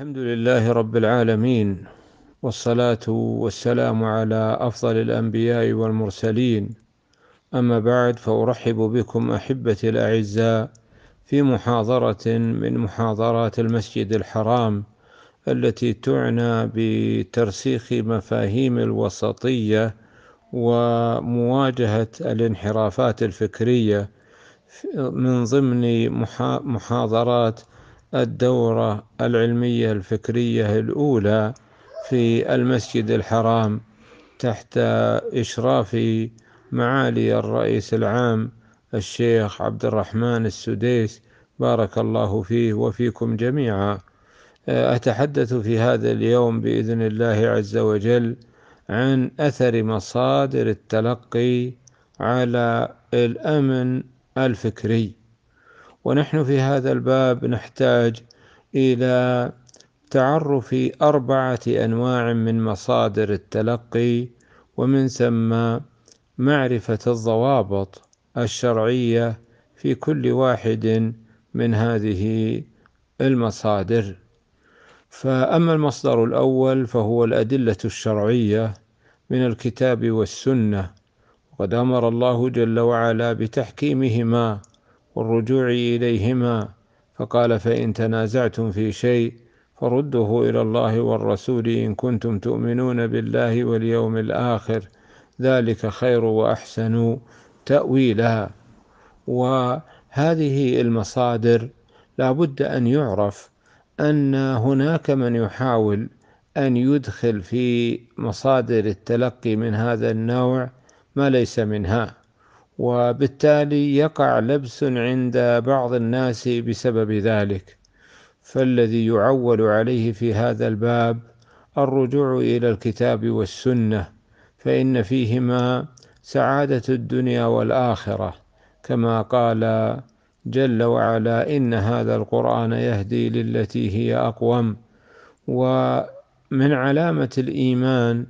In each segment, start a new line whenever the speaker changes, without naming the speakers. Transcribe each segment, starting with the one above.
الحمد لله رب العالمين والصلاة والسلام على أفضل الأنبياء والمرسلين أما بعد فأرحب بكم أحبتي الأعزاء في محاضرة من محاضرات المسجد الحرام التي تعنى بترسيخ مفاهيم الوسطية ومواجهة الانحرافات الفكرية من ضمن محاضرات الدورة العلمية الفكرية الأولى في المسجد الحرام تحت إشراف معالي الرئيس العام الشيخ عبد الرحمن السديس بارك الله فيه وفيكم جميعا آه، أتحدث في هذا اليوم بإذن الله عز وجل عن أثر مصادر التلقي على الأمن الفكري ونحن في هذا الباب نحتاج إلى تعرف أربعة أنواع من مصادر التلقي ومن ثم معرفة الضوابط الشرعية في كل واحد من هذه المصادر فأما المصدر الأول فهو الأدلة الشرعية من الكتاب والسنة وقد أمر الله جل وعلا بتحكيمهما والرجوع إليهما فقال فإن تنازعتم في شيء فردوه إلى الله والرسول إن كنتم تؤمنون بالله واليوم الآخر ذلك خير وأحسن تأويلا وهذه المصادر لابد أن يعرف أن هناك من يحاول أن يدخل في مصادر التلقي من هذا النوع ما ليس منها وبالتالي يقع لبس عند بعض الناس بسبب ذلك فالذي يعول عليه في هذا الباب الرجوع الى الكتاب والسنه فان فيهما سعاده الدنيا والاخره كما قال جل وعلا ان هذا القران يهدي للتي هي اقوم ومن علامه الايمان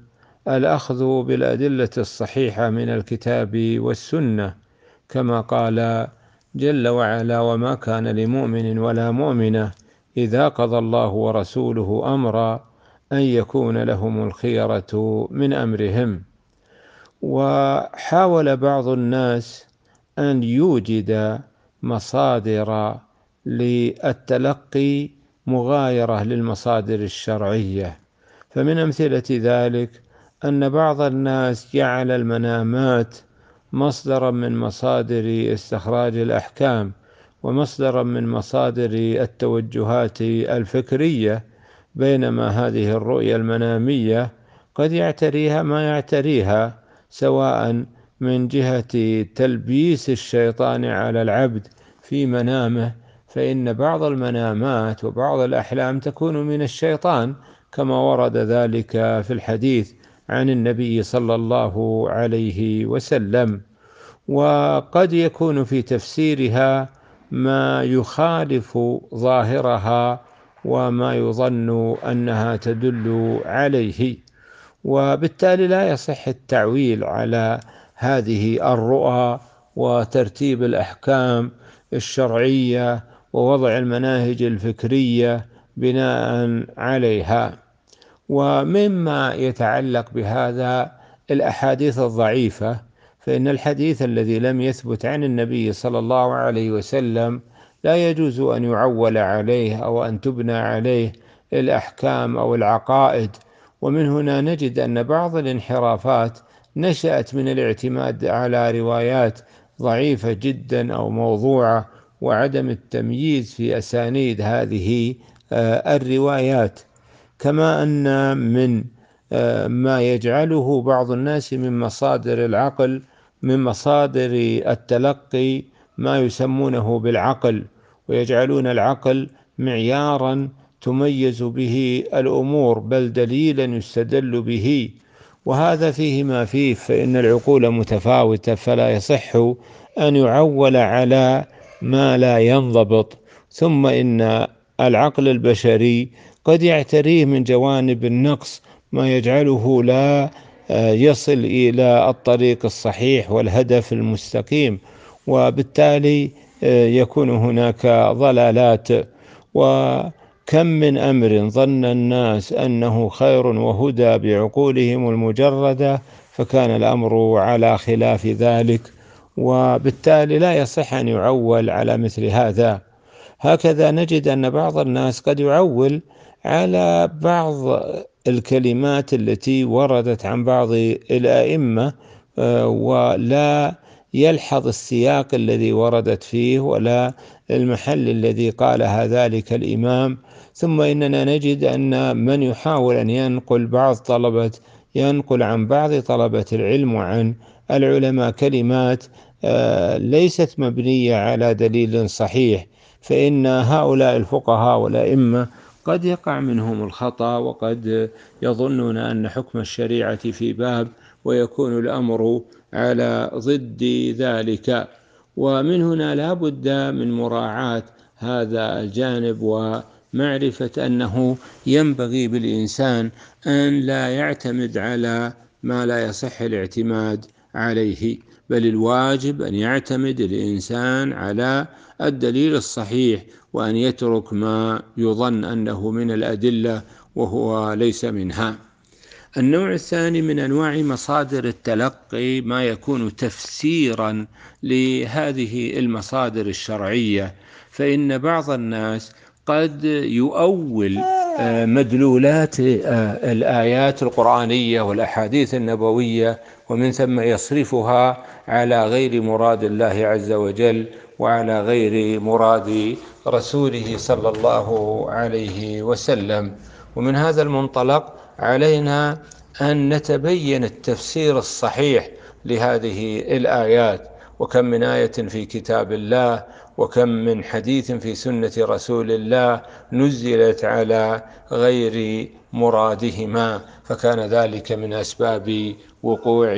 الأخذ بالأدلة الصحيحة من الكتاب والسنة كما قال جل وعلا وما كان لمؤمن ولا مؤمنة إذا قضى الله ورسوله أمرا أن يكون لهم الخيرة من أمرهم وحاول بعض الناس أن يوجد مصادر للتلقي مغايرة للمصادر الشرعية فمن أمثلة ذلك أن بعض الناس جعل المنامات مصدرا من مصادر استخراج الأحكام ومصدرا من مصادر التوجهات الفكرية بينما هذه الرؤية المنامية قد يعتريها ما يعتريها سواء من جهة تلبيس الشيطان على العبد في منامه فإن بعض المنامات وبعض الأحلام تكون من الشيطان كما ورد ذلك في الحديث عن النبي صلى الله عليه وسلم وقد يكون في تفسيرها ما يخالف ظاهرها وما يظن انها تدل عليه وبالتالي لا يصح التعويل على هذه الرؤى وترتيب الاحكام الشرعيه ووضع المناهج الفكريه بناء عليها ومما يتعلق بهذا الأحاديث الضعيفة فإن الحديث الذي لم يثبت عن النبي صلى الله عليه وسلم لا يجوز أن يعول عليه أو أن تبنى عليه الأحكام أو العقائد ومن هنا نجد أن بعض الانحرافات نشأت من الاعتماد على روايات ضعيفة جدا أو موضوعة وعدم التمييز في أسانيد هذه آه، الروايات كما أن من آه، ما يجعله بعض الناس من مصادر العقل من مصادر التلقي ما يسمونه بالعقل ويجعلون العقل معيارا تميز به الامور بل دليلا يستدل به وهذا فيه ما فيه فان العقول متفاوته فلا يصح ان يعول على ما لا ينضبط ثم ان العقل البشري قد يعتريه من جوانب النقص ما يجعله لا آه، يصل إلى الطريق الصحيح والهدف المستقيم وبالتالي آه، يكون هناك ضلالات وكم من أمر ظن الناس أنه خير وهدى بعقولهم المجردة فكان الأمر على خلاف ذلك وبالتالي لا يصح أن يعول على مثل هذا هكذا نجد أن بعض الناس قد يعول على بعض الكلمات التي وردت عن بعض الائمه آه، ولا يلحظ السياق الذي وردت فيه ولا المحل الذي قالها ذلك الامام ثم اننا نجد ان من يحاول ان ينقل بعض طلبه ينقل عن بعض طلبه العلم وعن العلماء كلمات آه، ليست مبنيه على دليل صحيح فان هؤلاء الفقهاء والائمه قد يقع منهم الخطأ وقد يظنون أن حكم الشريعة في باب ويكون الأمر على ضد ذلك ومن هنا لا بد من مراعاة هذا الجانب ومعرفة أنه ينبغي بالإنسان أن لا يعتمد على ما لا يصح الاعتماد عليه بل الواجب أن يعتمد الإنسان على الدليل الصحيح وأن يترك ما يظن أنه من الأدلة وهو ليس منها النوع الثاني من أنواع مصادر التلقي ما يكون تفسيرا لهذه المصادر الشرعية فإن بعض الناس قد يؤول آه، مدلولات آه، الآيات القرآنية والأحاديث النبوية ومن ثم يصرفها على غير مراد الله عز وجل وعلى غير مراد رسوله صلى الله عليه وسلم ومن هذا المنطلق علينا أن نتبين التفسير الصحيح لهذه الآيات وكم من آية في كتاب الله وكم من حديث في سنة رسول الله نزلت على غير مرادهما فكان ذلك من أسباب وقوع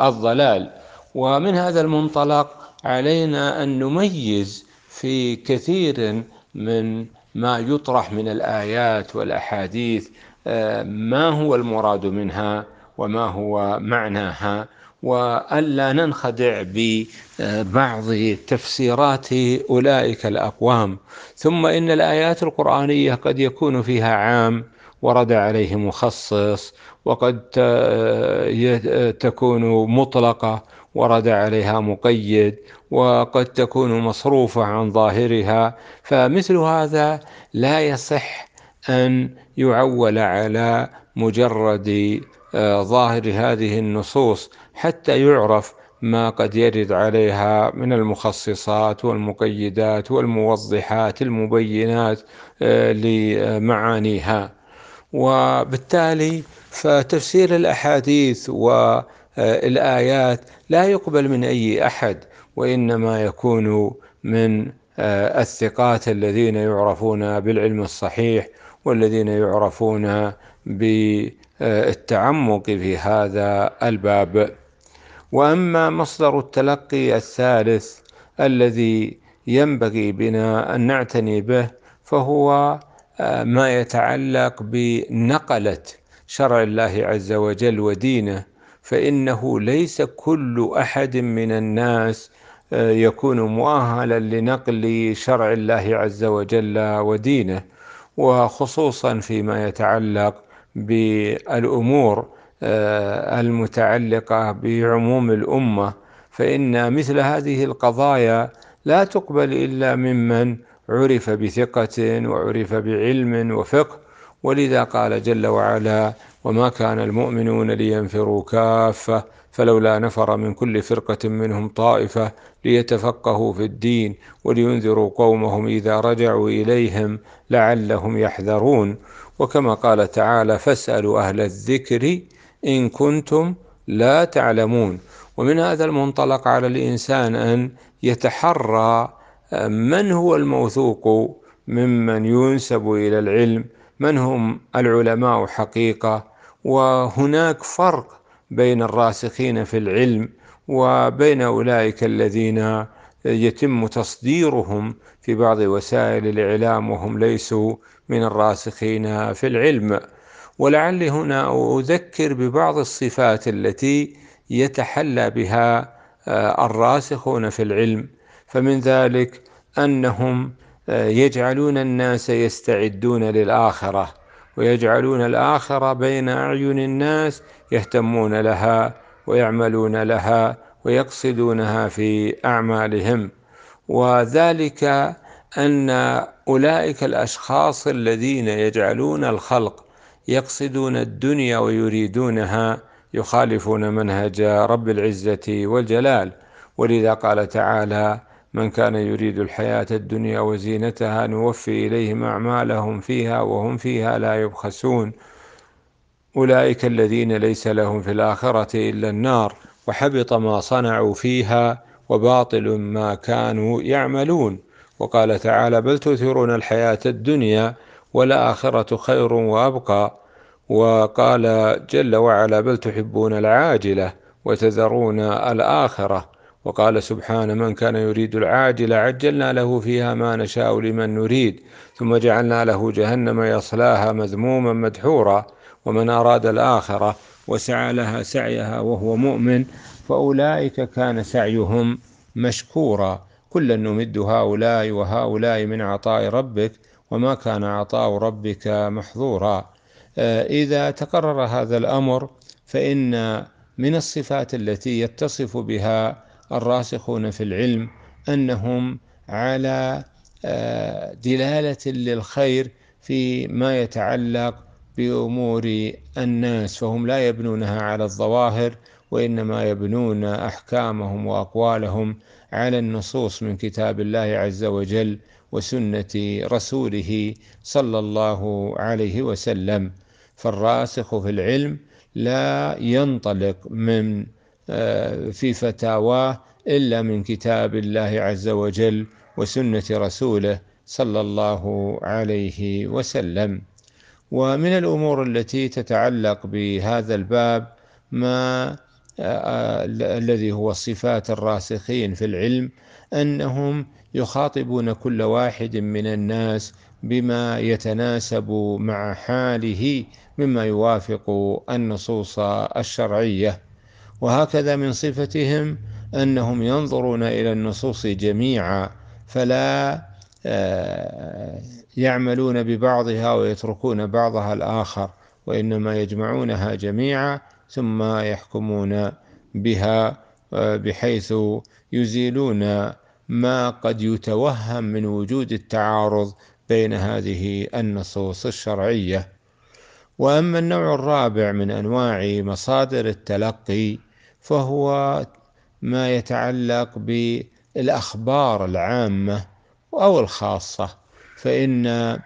الضلال ومن هذا المنطلق علينا أن نميز في كثير من ما يطرح من الآيات والأحاديث آه، ما هو المراد منها وما هو معناها والا ننخدع ببعض آه، تفسيرات اولئك الاقوام ثم ان الايات القرانيه قد يكون فيها عام ورد عليه مخصص وقد آه، تكون مطلقه ورد عليها مقيد وقد تكون مصروفة عن ظاهرها فمثل هذا لا يصح أن يعول على مجرد آه، ظاهر هذه النصوص حتى يعرف ما قد يرد عليها من المخصصات والمقيدات والموضحات المبينات آه، لمعانيها وبالتالي فتفسير الاحاديث و آه، الآيات لا يقبل من أي أحد وإنما يكون من آه، الثقات الذين يعرفون بالعلم الصحيح والذين يعرفون بالتعمق آه، في هذا الباب واما مصدر التلقي الثالث الذي ينبغي بنا ان نعتني به فهو ما يتعلق بنقله شرع الله عز وجل ودينه فإنه ليس كل أحد من الناس آه، يكون مؤهلا لنقل شرع الله عز وجل ودينه وخصوصا فيما يتعلق بالأمور آه، المتعلقة بعموم الأمة فإن مثل هذه القضايا لا تقبل إلا ممن عرف بثقة وعرف بعلم وفقه ولذا قال جل وعلا وما كان المؤمنون لينفروا كافه فلولا نفر من كل فرقه منهم طائفه ليتفقهوا في الدين ولينذروا قومهم اذا رجعوا اليهم لعلهم يحذرون وكما قال تعالى فاسالوا اهل الذكر ان كنتم لا تعلمون ومن هذا المنطلق على الانسان ان يتحرى من هو الموثوق ممن ينسب الى العلم من هم العلماء حقيقة وهناك فرق بين الراسخين في العلم وبين أولئك الذين يتم تصديرهم في بعض وسائل الإعلام وهم ليسوا من الراسخين في العلم ولعلي هنا أذكر ببعض الصفات التي يتحلى بها آه، الراسخون في العلم فمن ذلك أنهم يجعلون الناس يستعدون للآخرة ويجعلون الآخرة بين أعين الناس يهتمون لها ويعملون لها ويقصدونها في أعمالهم وذلك أن أولئك الأشخاص الذين يجعلون الخلق يقصدون الدنيا ويريدونها يخالفون منهج رب العزة والجلال ولذا قال تعالى من كان يريد الحياة الدنيا وزينتها نوفي إليهم أعمالهم فيها وهم فيها لا يبخسون أولئك الذين ليس لهم في الآخرة إلا النار وحبط ما صنعوا فيها وباطل ما كانوا يعملون وقال تعالى بل تؤثرون الحياة الدنيا والآخرة خير وأبقى وقال جل وعلا بل تحبون العاجلة وتذرون الآخرة وقال سبحان من كان يريد العاجلة عجلنا له فيها ما نشاء لمن نريد ثم جعلنا له جهنم يصلاها مذموما مدحورا ومن أراد الآخرة وسعى لها سعيها وهو مؤمن فأولئك كان سعيهم مشكورا كلا نمد هؤلاء وهؤلاء من عطاء ربك وما كان عطاء ربك محظورا إذا تقرر هذا الأمر فإن من الصفات التي يتصف بها الراسخون في العلم أنهم على آه، دلالة للخير فيما يتعلق بأمور الناس فهم لا يبنونها على الظواهر وإنما يبنون أحكامهم وأقوالهم على النصوص من كتاب الله عز وجل وسنة رسوله صلى الله عليه وسلم فالراسخ في العلم لا ينطلق من في فتاواه إلا من كتاب الله عز وجل وسنة رسوله صلى الله عليه وسلم ومن الأمور التي تتعلق بهذا الباب ما آه، الذي هو صفات الراسخين في العلم أنهم يخاطبون كل واحد من الناس بما يتناسب مع حاله مما يوافق النصوص الشرعيه وهكذا من صفتهم أنهم ينظرون إلى النصوص جميعا فلا آه، يعملون ببعضها ويتركون بعضها الآخر وإنما يجمعونها جميعا ثم يحكمون بها آه، بحيث يزيلون ما قد يتوهم من وجود التعارض بين هذه النصوص الشرعيه واما النوع الرابع من انواع مصادر التلقي فهو ما يتعلق بالأخبار العامة أو الخاصة فإن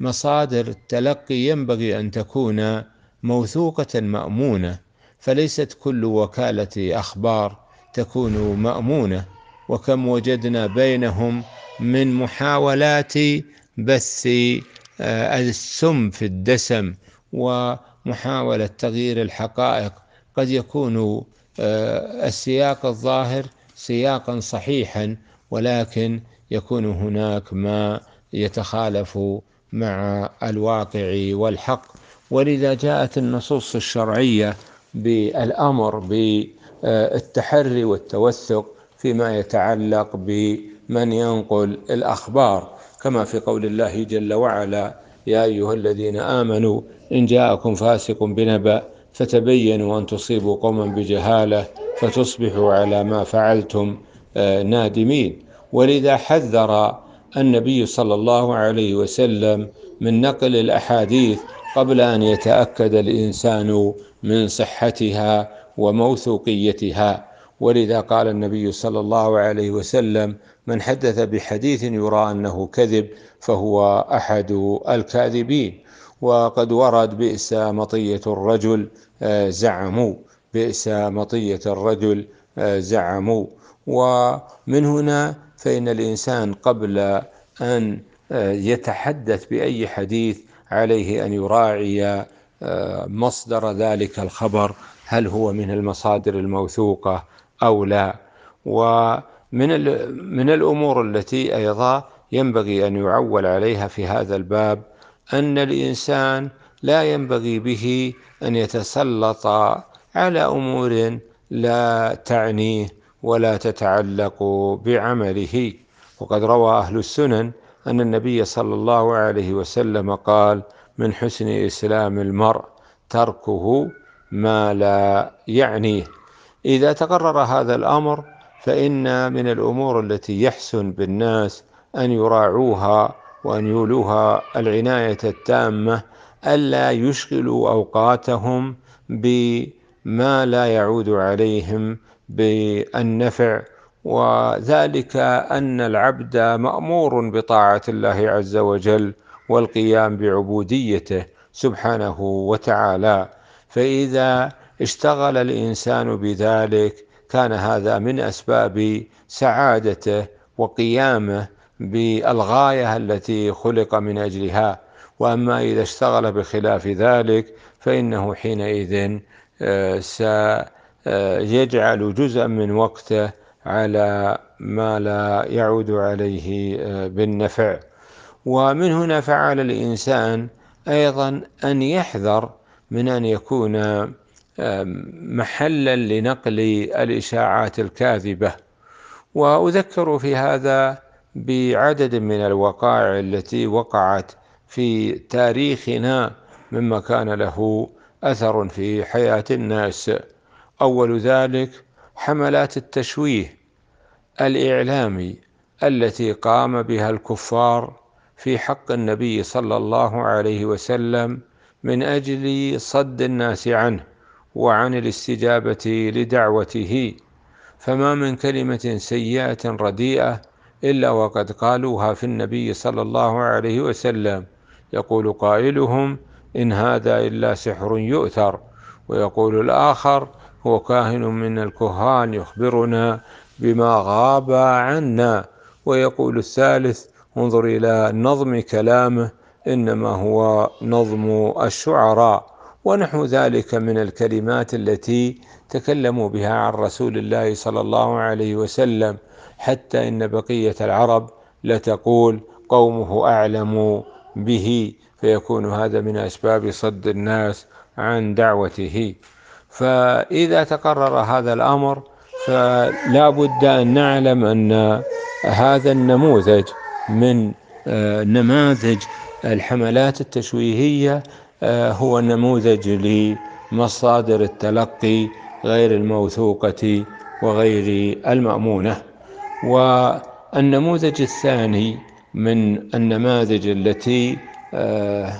مصادر التلقي ينبغي أن تكون موثوقة مأمونة فليست كل وكالة أخبار تكون مأمونة وكم وجدنا بينهم من محاولات بث آه، السم في الدسم ومحاولة تغيير الحقائق قد يكون آه، السياق الظاهر سياقا صحيحا ولكن يكون هناك ما يتخالف مع الواقع والحق ولذا جاءت النصوص الشرعيه بالامر بالتحري والتوثق فيما يتعلق بمن ينقل الاخبار كما في قول الله جل وعلا يا ايها الذين امنوا ان جاءكم فاسق بنبأ فتبينوا أن تصيبوا قوما بجهالة فتصبحوا على ما فعلتم آه، نادمين ولذا حذر النبي صلى الله عليه وسلم من نقل الأحاديث قبل أن يتأكد الإنسان من صحتها وموثوقيتها ولذا قال النبي صلى الله عليه وسلم من حدث بحديث يرى أنه كذب فهو أحد الكاذبين وقد ورد بئس مطية الرجل آه، زعموا بئس مطية الرجل آه، زعموا ومن هنا فإن الإنسان قبل أن آه، يتحدث بأي حديث عليه أن يراعي مصدر ذلك الخبر هل هو من المصادر الموثوقة أو لا ومن من الأمور التي أيضا ينبغي أن يعول عليها في هذا الباب أن الإنسان لا ينبغي به أن يتسلط على أمور لا تعنيه ولا تتعلق بعمله وقد روى أهل السنن أن النبي صلى الله عليه وسلم قال من حسن إسلام المرء تركه ما لا يعنيه إذا تقرر هذا الأمر فإن من الأمور التي يحسن بالناس أن يراعوها وأن يولوها العناية التامة ألا يشغلوا أوقاتهم بما لا يعود عليهم بالنفع وذلك أن العبد مأمور بطاعة الله عز وجل والقيام بعبوديته سبحانه وتعالى فإذا اشتغل الإنسان بذلك كان هذا من أسباب سعادته وقيامه بالغاية التي خلق من أجلها وأما إذا اشتغل بخلاف ذلك فإنه حينئذ آه، سيجعل آه، جزءا من وقته على ما لا يعود عليه آه، بالنفع ومن هنا فعل الإنسان أيضا أن يحذر من أن يكون محلا لنقل الإشاعات الكاذبة وأذكر في هذا بعدد من الوقائع التي وقعت في تاريخنا مما كان له أثر في حياة الناس أول ذلك حملات التشويه الإعلامي التي قام بها الكفار في حق النبي صلى الله عليه وسلم من أجل صد الناس عنه وعن الاستجابة لدعوته فما من كلمة سيئة رديئة إلا وقد قالوها في النبي صلى الله عليه وسلم يقول قائلهم إن هذا إلا سحر يؤثر ويقول الآخر هو كاهن من الكهان يخبرنا بما غاب عنا ويقول الثالث انظر إلى نظم كلامه إنما هو نظم الشعراء ونحو ذلك من الكلمات التي تكلموا بها عن رسول الله صلى الله عليه وسلم حتى إن بقية العرب لتقول قومه أعلم به فيكون هذا من أسباب صد الناس عن دعوته فإذا تقرر هذا الأمر فلا بد أن نعلم أن هذا النموذج من آه، نماذج الحملات التشويهية آه، هو نموذج لمصادر التلقي غير الموثوقة وغير المأمونة والنموذج الثاني من النماذج التي آه،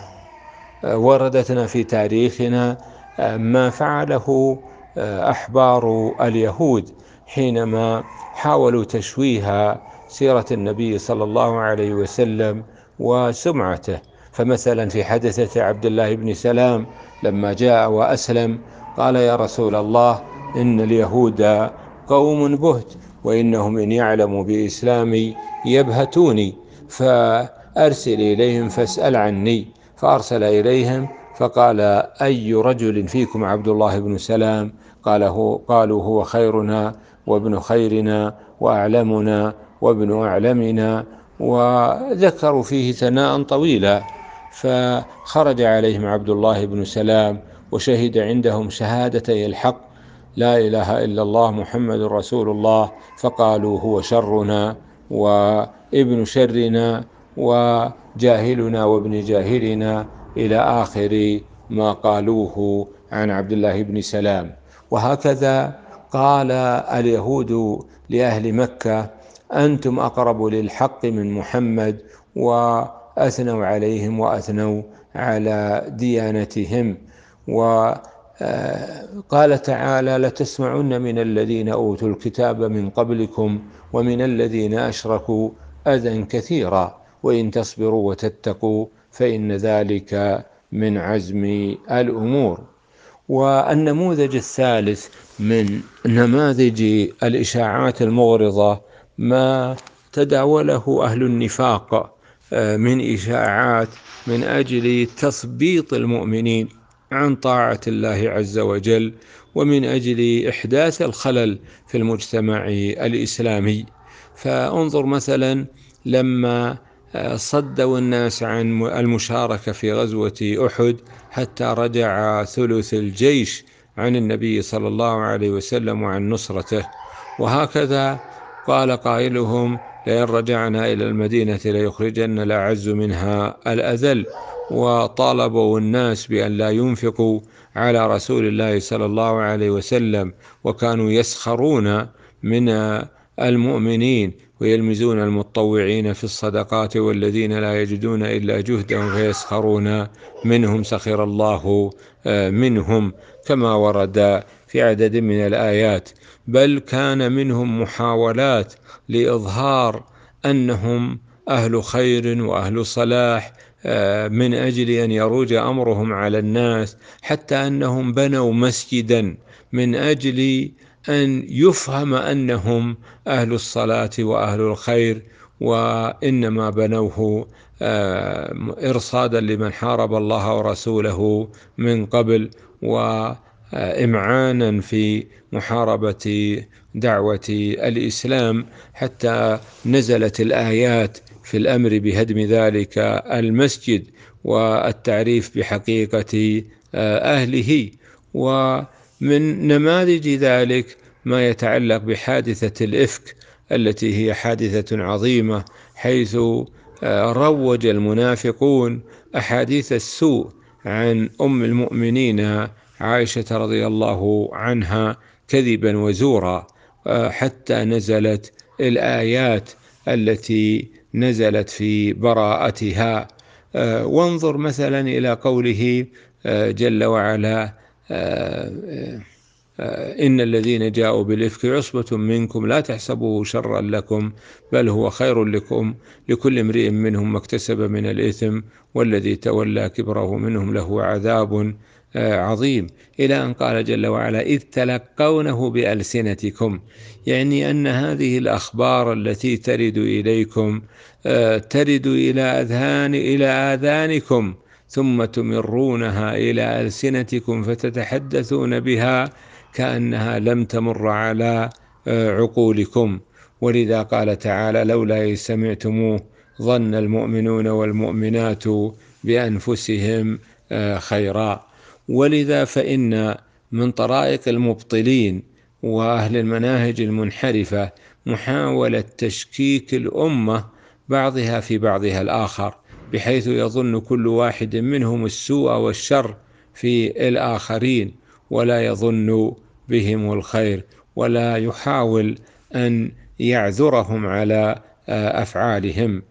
آه، وردتنا في تاريخنا آه، ما فعله أحبار اليهود حينما حاولوا تشويه سيرة النبي صلى الله عليه وسلم وسمعته فمثلا في حدثه عبد الله بن سلام لما جاء وأسلم قال يا رسول الله إن اليهود قوم بهت وإنهم إن يعلموا بإسلامي يبهتوني فأرسل إليهم فاسأل عني فأرسل إليهم فقال أي رجل فيكم عبد الله بن سلام قال هو قالوا هو خيرنا وابن خيرنا وأعلمنا وابن أعلمنا وذكروا فيه ثناء طويلا فخرج عليهم عبد الله بن سلام وشهد عندهم شهادتي الحق لا إله إلا الله محمد رسول الله فقالوا هو شرنا وابن شرنا وجاهلنا وابن جاهلنا إلى آخر ما قالوه عن عبد الله بن سلام وهكذا قال اليهود لأهل مكة أنتم أقرب للحق من محمد وأثنوا عليهم وأثنوا على ديانتهم و قال تعالى لتسمعن من الذين اوتوا الكتاب من قبلكم ومن الذين اشركوا اذى كثيرا وان تصبروا وتتقوا فان ذلك من عزم الامور والنموذج الثالث من نماذج الاشاعات المغرضه ما تداوله اهل النفاق آه، من اشاعات من اجل تثبيط المؤمنين عن طاعة الله عز وجل ومن أجل إحداث الخلل في المجتمع الإسلامي فانظر مثلا لما آه، صدوا الناس عن المشاركة في غزوة أحد حتى رجع ثلث الجيش عن النبي صلى الله عليه وسلم وعن نصرته وهكذا قال قائلهم لئن رجعنا إلى المدينة ليخرجن الأعز منها الأذل وطالبوا الناس بأن لا ينفقوا على رسول الله صلى الله عليه وسلم وكانوا يسخرون من المؤمنين ويلمزون المتطوعين في الصدقات والذين لا يجدون إلا جهدهم فيسخرون منهم سخر الله آه، منهم كما ورد في عدد من الآيات بل كان منهم محاولات لإظهار أنهم أهل خير وأهل صلاح آه، من أجل أن يروج أمرهم على الناس حتى أنهم بنوا مسجدا من أجل أن يفهم أنهم أهل الصلاة وأهل الخير وإنما بنوه آه، إرصادا لمن حارب الله ورسوله من قبل وإمعانا في محاربة دعوة الإسلام حتى نزلت الآيات في الامر بهدم ذلك المسجد والتعريف بحقيقه آه، اهله ومن نماذج ذلك ما يتعلق بحادثه الافك التي هي حادثه عظيمه حيث آه، روج المنافقون احاديث السوء عن ام المؤمنين عائشه رضي الله عنها كذبا وزورا آه، حتى نزلت الايات التي نزلت في براءتها آه، وانظر مثلا إلى قوله آه، جل وعلا آه، إن الذين جاءوا بالإفك عصبة منكم لا تحسبوه شرا لكم بل هو خير لكم لكل امرئ منهم ما اكتسب من الإثم والذي تولى كبره منهم له عذاب عظيم إلى أن قال جل وعلا إذ تلقونه بألسنتكم يعني أن هذه الأخبار التي ترد إليكم آه، ترد إلى أذهان إلى آذانكم ثم تمرونها إلى ألسنتكم فتتحدثون بها كأنها لم تمر على آه، عقولكم ولذا قال تعالى لولا سمعتموه ظن المؤمنون والمؤمنات بأنفسهم آه، خيرا ولذا فإن من طرائق المبطلين وأهل المناهج المنحرفة محاولة تشكيك الأمة بعضها في بعضها الآخر بحيث يظن كل واحد منهم السوء والشر في الآخرين ولا يظن بهم الخير ولا يحاول أن يعذرهم على آه، أفعالهم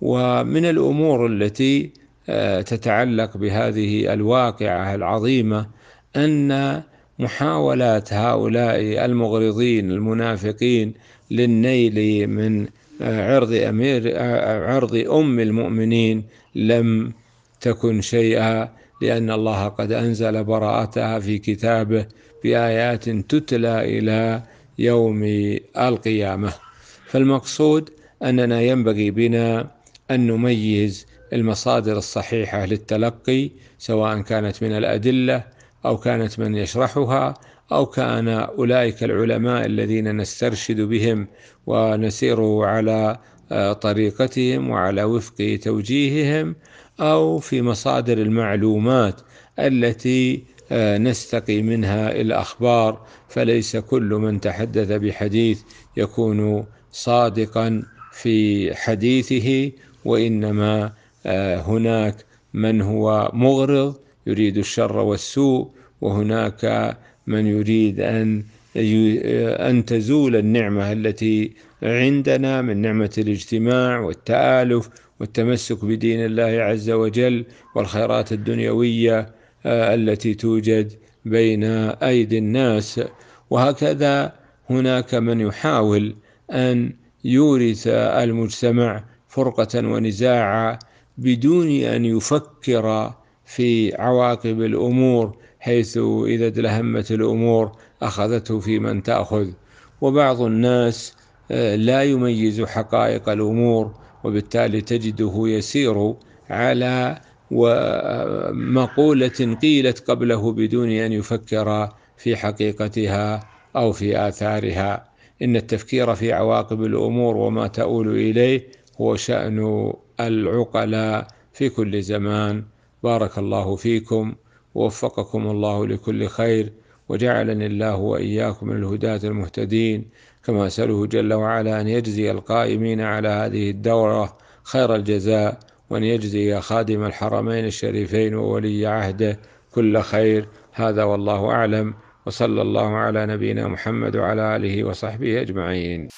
ومن الأمور التي آه، تتعلق بهذه الواقعة العظيمة أن محاولات هؤلاء المغرضين المنافقين للنيل من عرض أمير آه، عرض أم المؤمنين لم تكن شيئا لأن الله قد أنزل براءتها في كتابه بآيات تتلى إلى يوم القيامة فالمقصود أننا ينبغي بنا أن نميز المصادر الصحيحة للتلقي سواء كانت من الأدلة أو كانت من يشرحها أو كان أولئك العلماء الذين نسترشد بهم ونسير على آه، طريقتهم وعلى وفق توجيههم أو في مصادر المعلومات التي آه، نستقي منها الأخبار فليس كل من تحدث بحديث يكون صادقا في حديثه وإنما آه، هناك من هو مغرض يريد الشر والسوء وهناك من يريد ان ان تزول النعمه التي عندنا من نعمه الاجتماع والتالف والتمسك بدين الله عز وجل والخيرات الدنيويه آه، التي توجد بين ايدي الناس وهكذا هناك من يحاول ان يورث المجتمع فرقه ونزاعا بدون أن يفكر في عواقب الأمور حيث إذا تلهمت الأمور أخذته في من تأخذ وبعض الناس آه، لا يميز حقائق الأمور وبالتالي تجده يسير على آه، مقوله قيلت قبله بدون أن يفكر في حقيقتها أو في آثارها إن التفكير في عواقب الأمور وما تؤول إليه هو شأن العقلاء في كل زمان بارك الله فيكم ووفقكم الله لكل خير وجعلني الله واياكم من الهداة المهتدين كما اساله جل وعلا ان يجزي القائمين على هذه الدوره خير الجزاء وان يجزي خادم الحرمين الشريفين وولي عهده كل خير هذا والله اعلم وصلى الله على نبينا محمد وعلى اله وصحبه اجمعين